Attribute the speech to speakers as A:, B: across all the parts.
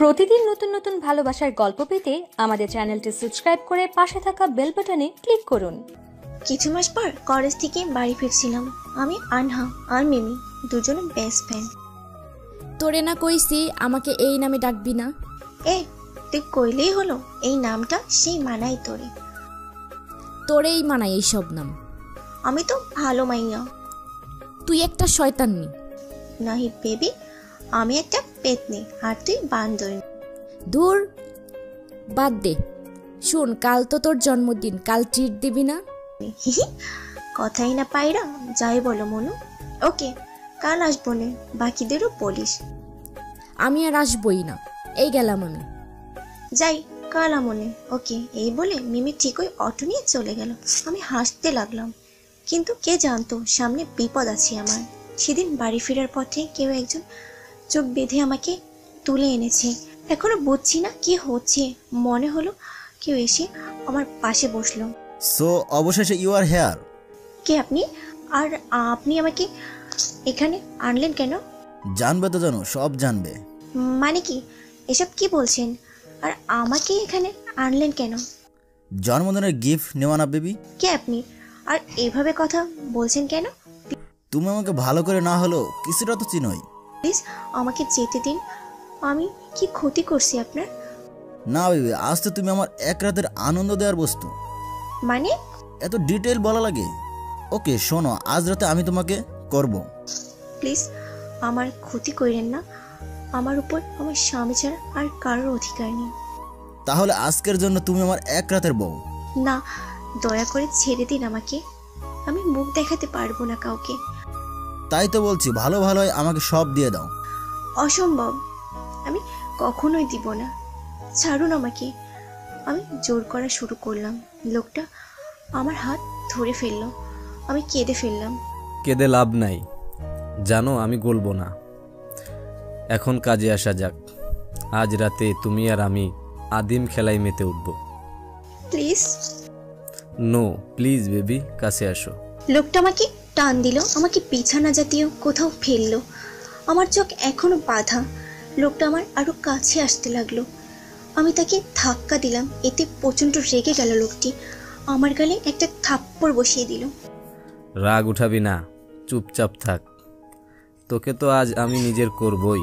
A: প্রতিদিন নতুন নতুন ভালোবাসার গল্প পেতে আমাদের চ্যানেলটি সাবস্ক্রাইব করে পাশে থাকা বেল বাটনে ক্লিক করুন কিছু মাস পর কলেজ থেকে বাড়ি ফিরছিলাম আমি আনহা আর মিমি দুজনে বেস্ট ফ্রেন্ড তোরে না কইছি আমাকে এই নামে ডাকবি না এ তুই কইলেই হলো এই নামটা সেই মানাই তোরে তোরেই মানাই এই সব নাম আমি তো ভালো মাইয়া তুই একটা নি নাহি বেবি আমি একটা পেতনি আর তুই বান্দর দূর বাদ দে শোন কাল তো তোর জন্মদিন কাল ট্রিট দিবি না কথাই না পাইরা যাই বলো মনু ওকে কাল আসবো নে বাকিদেরও বলিস আমি আর আসবই না এই গেলাম আমি যাই কাল আমনে ওকে এই বলে মিমি ঠিক ওই অটো নিয়ে চলে গেল আমি হাসতে লাগলাম কিন্তু কে জানতো সামনে বিপদ আছে আমার সেদিন বাড়ি ফেরার পথে কেউ একজন চোখ বেঁধে আমাকে তুলে এনেছে এখনো বুঝছি না কি হচ্ছে মনে হলো কেউ এসে আমার পাশে বসলো
B: সো অবশেষে ইউ আর হেয়ার
A: কে আপনি আর আপনি আমাকে এখানে আনলেন কেন
B: জানবে তো জানো সব জানবে
A: মানে কি এসব কি বলছেন আর আমাকে এখানে আনলেন কেন
B: জন্মদিনের গিফট নেওয়া না বেবি
A: কে আপনি আর এভাবে কথা বলছেন কেন
B: তুমি আমাকে ভালো করে না হলো কিছুটা তো চিনোই
A: প্লিজ আমাকে যেতে দিন আমি কি ক্ষতি করছি আপনার
B: না বেবি আজ তো তুমি আমার এক রাতের আনন্দ দেওয়ার বস্তু মানে এত ডিটেল বলা লাগে ওকে শোনো আজ রাতে আমি তোমাকে করব
A: প্লিজ আমার ক্ষতি করেন না আমার উপর আমার স্বামী ছাড়া আর কারোর অধিকার নেই
B: তাহলে আজকের জন্য তুমি আমার এক রাতের বউ
A: না দয়া করে ছেড়ে দিন আমাকে আমি মুখ দেখাতে পারবো না কাউকে
B: তাই তো বলছি ভালো ভালোই আমাকে সব দিয়ে দাও
A: অসম্ভব আমি কখনোই দিব না ছাড়ুন আমাকে আমি জোর করা শুরু করলাম লোকটা আমার হাত ধরে ফেলল আমি কেঁদে ফেললাম
C: কেঁদে লাভ নাই জানো আমি গলবো না এখন কাজে আসা যাক আজ রাতে তুমি আর আমি আদিম খেলায় মেতে উঠব প্লিজ নো প্লিজ বেবি কাছে আসো
A: লোকটা আমাকে টান দিল আমাকে পিছানা জাতীয় কোথাও ফেলল আমার চোখ এখনও বাধা লোকটা আমার আরও কাছে আসতে লাগলো আমি তাকে ধাক্কা দিলাম এতে প্রচণ্ড রেগে গেল লোকটি আমার গালে একটা থাপ্পড় বসিয়ে দিল
C: রাগ উঠাবি না চুপচাপ থাক তোকে তো আজ আমি নিজের করবই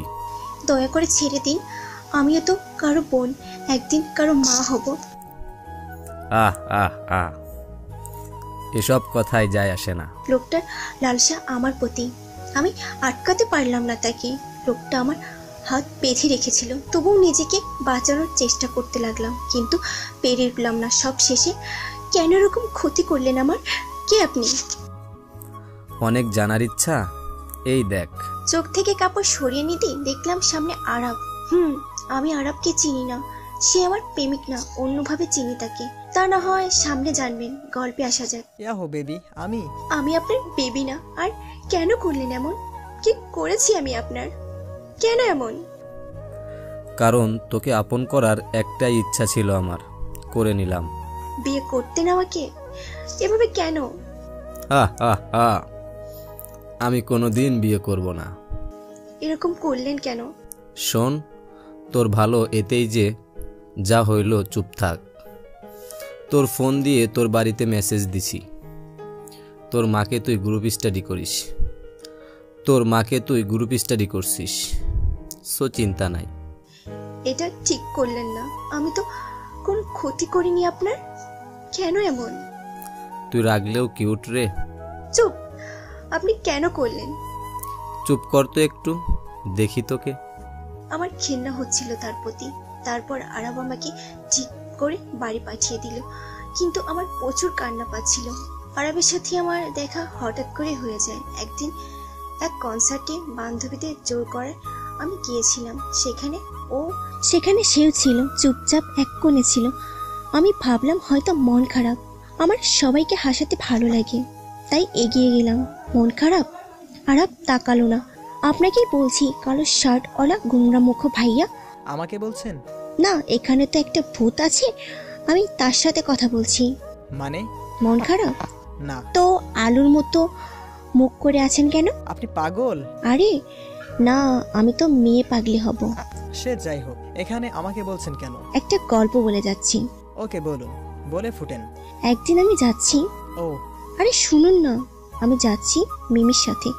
A: দয়া করে ছেড়ে দিন আমিও তো কারো বোন একদিন কারো মা হব
C: আহ আহ আহ এসব কথায় যায় আসে না
A: লোকটার লালসা আমার প্রতি আমি আটকাতে পারলাম না তাকে লোকটা আমার হাত বেঁধে রেখেছিল তবুও নিজেকে বাঁচানোর চেষ্টা করতে লাগলাম কিন্তু পেরে উঠলাম না সব শেষে কেন রকম ক্ষতি করলেন আমার কে আপনি
C: অনেক জানার ইচ্ছা এই দেখ
A: চোখ থেকে কাপড় সরিয়ে নিতে দেখলাম সামনে আরব হুম আমি আরবকে চিনি না সে আমার প্রেমিক না অন্যভাবে চিনি তাকে তা না হয় সামনে জানবেন গল্পে আসা যাক ইয়াহো বেবি আমি আমি আপনার বেবি না আর কেন করলেন এমন কি করেছি আমি আপনার কেন এমন
C: কারণ তোকে আপন করার একটাই ইচ্ছা ছিল আমার করে নিলাম
A: বিয়ে করতে না আমাকে এভাবে কেন
C: হা হা হা আমি কোনো দিন বিয়ে করব না
A: এরকম করলেন কেন
C: শোন তোর ভালো এতেই যে যা হইল চুপ থাক তোর ফোন দিয়ে তোর বাড়িতে মেসেজ দিছি তোর মাকে তুই গ্রুপ স্টাডি করিস তোর মাকে তুই গ্রুপ স্টাডি করছিস সো চিন্তা নাই
A: এটা ঠিক করলেন না আমি তো কোন ক্ষতি করিনি আপনার কেন এমন
C: তুই রাগলেও কিউট রে
A: চুপ আপনি কেন করলেন
C: চুপ কর তো একটু দেখি তোকে
A: আমার ঘৃণা হচ্ছিল তার প্রতি তারপর আরব আমাকে ঠিক করে বাড়ি পাঠিয়ে দিল কিন্তু আমার প্রচুর কান্না পাচ্ছিল আরবের সাথে আমার দেখা হঠাৎ করে হয়ে যায় একদিন এক কনসার্টে বান্ধবীদের জোর করে আমি গিয়েছিলাম সেখানে ও সেখানে সেও ছিল চুপচাপ এক কোণে ছিল আমি ভাবলাম হয়তো মন খারাপ আমার সবাইকে হাসাতে ভালো লাগে তাই এগিয়ে গেলাম মন খারাপ আপ তাকালো না আপনাকেই বলছি কালো শার্ট ওলা গুমরা মুখ ভাইয়া
D: আমাকে বলছেন
A: না এখানে তো একটা ভূত আছে আমি তার সাথে কথা বলছি মানে মন খারাপ না তো আলুর মতো মুখ করে আছেন কেন আপনি পাগল আরে না আমি তো মেয়ে পাগলি হব
D: সে যাই হোক এখানে আমাকে বলছেন কেন
A: একটা গল্প বলে যাচ্ছি
D: ওকে বলুন বলে ফুটেন
A: একদিন আমি যাচ্ছি ও আরে শুনুন না আমি যাচ্ছি মিমির সাথে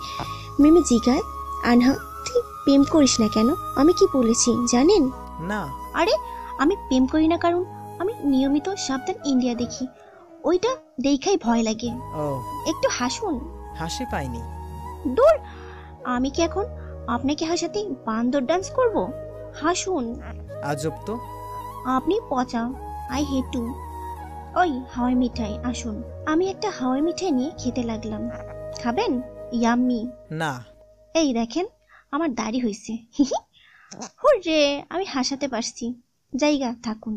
A: মিমি জিগায় আনহা তুই প্রেম করিস না কেন আমি কি বলেছি জানেন না আরে আমি প্রেম করি না কারণ আমি নিয়মিত সাবধান ইন্ডিয়া দেখি ওইটা দেখাই ভয় লাগে একটু হাসুন হাসি পাইনি দূর আমি কি এখন আপনাকে হাসাতে বান্দর ডান্স করব হাসুন আজব তো আপনি পচা আই হেট টু ওই হাওয়াই মিঠাই আসুন আমি একটা হাওয়াই মিঠাই নিয়ে খেতে লাগলাম খাবেন ইয়াম্মি না এই দেখেন আমার দাড়ি হয়েছে হিহি হরে আমি হাসাতে পারছি জায়গা থাকুন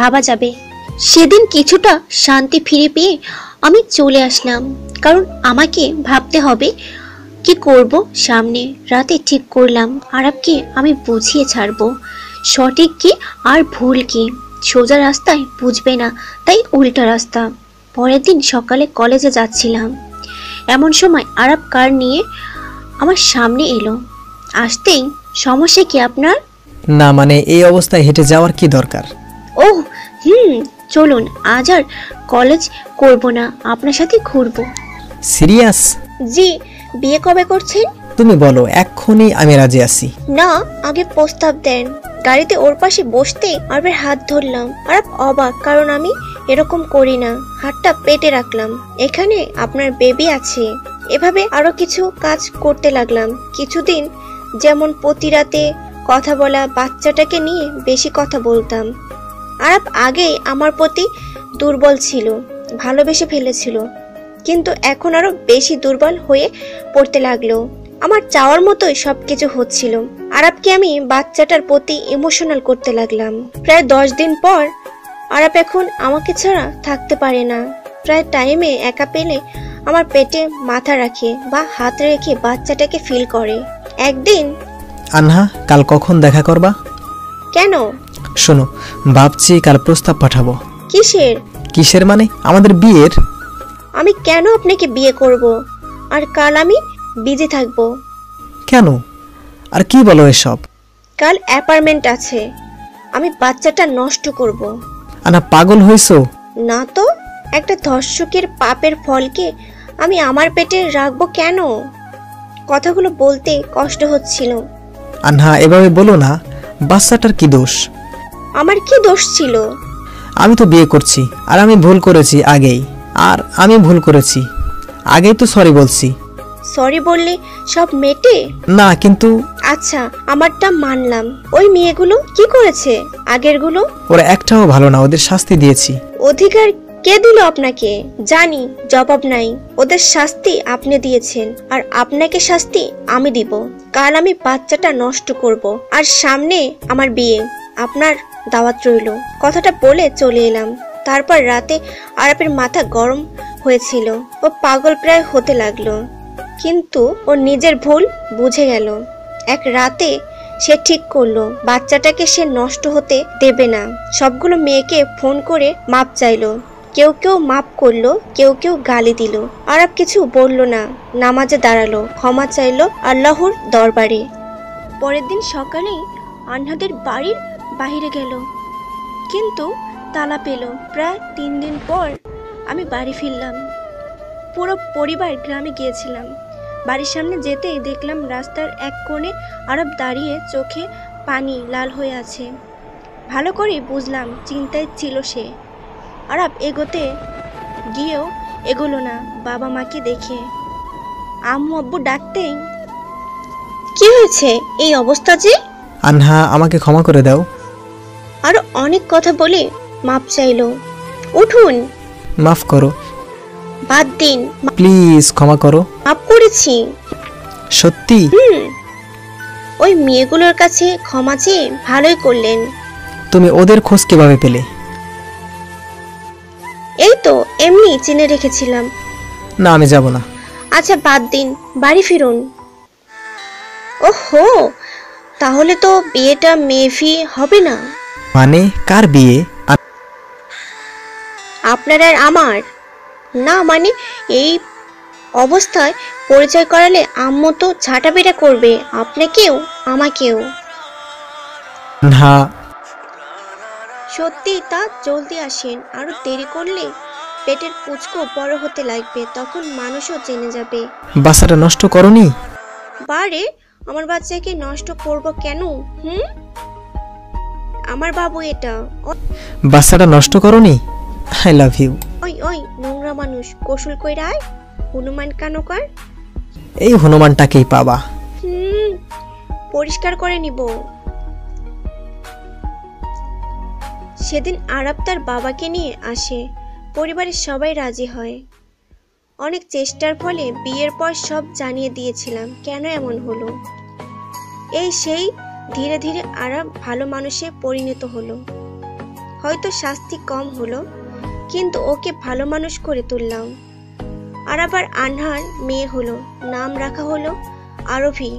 A: ভাবা যাবে সেদিন কিছুটা শান্তি ফিরে পেয়ে আমি চলে আসলাম কারণ আমাকে ভাবতে হবে কি করব সামনে রাতে ঠিক করলাম আরবকে আমি বুঝিয়ে ছাড়বো সঠিক কি আর ভুল কি সোজা রাস্তায় বুঝবে না তাই উল্টা রাস্তা পরের দিন সকালে কলেজে যাচ্ছিলাম এমন সময় আরব কার নিয়ে আমার সামনে এলো আসতেই সমস্যা কি আপনার
D: না মানে এই অবস্থায় হেঁটে যাওয়ার কি দরকার
A: ও হুম চলুন আজ আর কলেজ করব না আপনার সাথে ঘুরবো সিরিয়াস জি বিয়ে কবে করছেন
D: তুমি বলো এক্ষুনি আমি রাজি আছি
A: না আগে প্রস্তাব দেন গাড়িতে ওর পাশে বসতে আরবের হাত ধরলাম আর অবাক কারণ আমি এরকম করি না হাতটা পেটে রাখলাম এখানে আপনার বেবি আছে এভাবে আরো কিছু কাজ করতে লাগলাম কিছুদিন যেমন প্রতি রাতে কথা বলা বাচ্চাটাকে নিয়ে বেশি কথা বলতাম আরব আগেই আমার প্রতি দুর্বল ছিল ভালোবেসে ফেলেছিল কিন্তু এখন আরও বেশি দুর্বল হয়ে পড়তে লাগলো আমার চাওয়ার মতোই সব কিছু হচ্ছিল আরবকে আমি বাচ্চাটার প্রতি ইমোশনাল করতে লাগলাম প্রায় দশ দিন পর আরব এখন আমাকে ছাড়া থাকতে পারে না প্রায় টাইমে একা পেলে আমার পেটে মাথা রাখে বা হাত রেখে বাচ্চাটাকে ফিল করে একদিন
D: আনহা কাল কখন দেখা করবা কেন শোনো ভাবছি কাল প্রস্তাব পাঠাবো কিসের কিসের মানে আমাদের বিয়ের
A: আমি কেন আপনাকে বিয়ে করব আর কাল আমি বিজি থাকব
D: কেন আর কি বলো এসব
A: কাল অ্যাপার্টমেন্ট আছে আমি বাচ্চাটা নষ্ট করব
D: আনা পাগল হয়েছো
A: না তো একটা ধর্ষকের পাপের ফলকে আমি আমার পেটে রাখবো কেন কথাগুলো বলতে কষ্ট হচ্ছিল
D: আনহা এভাবে বলো না বাচ্চাটার কি দোষ
A: আমার কি দোষ ছিল
D: আমি তো বিয়ে করছি আর আমি ভুল করেছি আগেই আর আমি ভুল করেছি আগেই তো সরি বলছি
A: সরি বললে সব মেটে না কিন্তু আচ্ছা আমারটা মানলাম ওই মেয়েগুলো কি করেছে আগেরগুলো
D: ওরা একটাও ভালো না ওদের শাস্তি দিয়েছি
A: অধিকার কে দিল আপনাকে জানি জবাব নাই ওদের শাস্তি আপনি দিয়েছেন আর আপনাকে শাস্তি আমি দিব কাল আমি বাচ্চাটা নষ্ট করব আর সামনে আমার বিয়ে আপনার দাওয়াত রইল কথাটা বলে চলে এলাম তারপর রাতে আরাপের মাথা গরম হয়েছিল ও পাগল প্রায় হতে লাগলো কিন্তু ও নিজের ভুল বুঝে গেল এক রাতে সে ঠিক করলো বাচ্চাটাকে সে নষ্ট হতে দেবে না সবগুলো মেয়েকে ফোন করে মাপ চাইলো কেউ কেউ মাপ করলো কেউ কেউ গালি দিল আরব কিছু বলল না নামাজে দাঁড়ালো ক্ষমা চাইল আল্লাহর দরবারে পরের দিন সকালেই আহ্নাদের বাড়ির বাহিরে গেল কিন্তু তালা পেল প্রায় তিন দিন পর আমি বাড়ি ফিরলাম পুরো পরিবার গ্রামে গিয়েছিলাম বাড়ির সামনে যেতেই দেখলাম রাস্তার এক কোণে আরব দাঁড়িয়ে চোখে পানি লাল হয়ে আছে ভালো করে বুঝলাম চিন্তায় ছিল সে আরব এগোতে গিয়েও এগোলো না বাবা মাকে দেখে আম্মু আব্বু ডাকতেই কি হয়েছে এই অবস্থা যে
D: আনহা আমাকে ক্ষমা করে দাও
A: আরো অনেক কথা বলে মাপ চাইল উঠুন মাফ করো বাদ দিন
D: প্লিজ ক্ষমা করো
A: মাফ করেছি সত্যি ওই মেয়েগুলোর কাছে ক্ষমা চেয়ে ভালোই করলেন
D: তুমি ওদের খোঁজ কিভাবে পেলে
A: এই তো এমনি চিনে রেখেছিলাম না আমি যাব না আচ্ছা বাদ দিন বাড়ি ফিরুন ওহো তাহলে তো বিয়েটা মেফি হবে না
D: মানে কার বিয়ে
A: আপনার আর আমার না মানে এই অবস্থায় পরিচয় করালে আম্মু তো ঝাঁটাপিটা করবে আপনাকেও আমাকেও না সত্যি তা জলদি আসেন আরো দেরি করলে পেটের পুচকো বড় হতে লাগবে তখন মানুষও জেনে যাবে
D: বাচ্চাটা নষ্ট করনি
A: বারে আমার বাচ্চাকে নষ্ট করব কেন হুম আমার বাবু এটা
D: বাচ্চাটা নষ্ট করনি আই লাভ ইউ
A: ওই ওই নোংরা মানুষ কৌশল কইরা আয় হনুমান কানো কর
D: এই হনুমানটাকেই পাবা
A: পরিষ্কার করে নিব সেদিন আরব তার বাবাকে নিয়ে আসে পরিবারের সবাই রাজি হয় অনেক চেষ্টার ফলে বিয়ের পর সব জানিয়ে দিয়েছিলাম কেন এমন হলো এই সেই ধীরে ধীরে আর ভালো মানুষে পরিণত হলো হয়তো শাস্তি কম হলো কিন্তু ওকে ভালো মানুষ করে তুললাম আর আবার আনহার মেয়ে হলো নাম রাখা হলো আরভি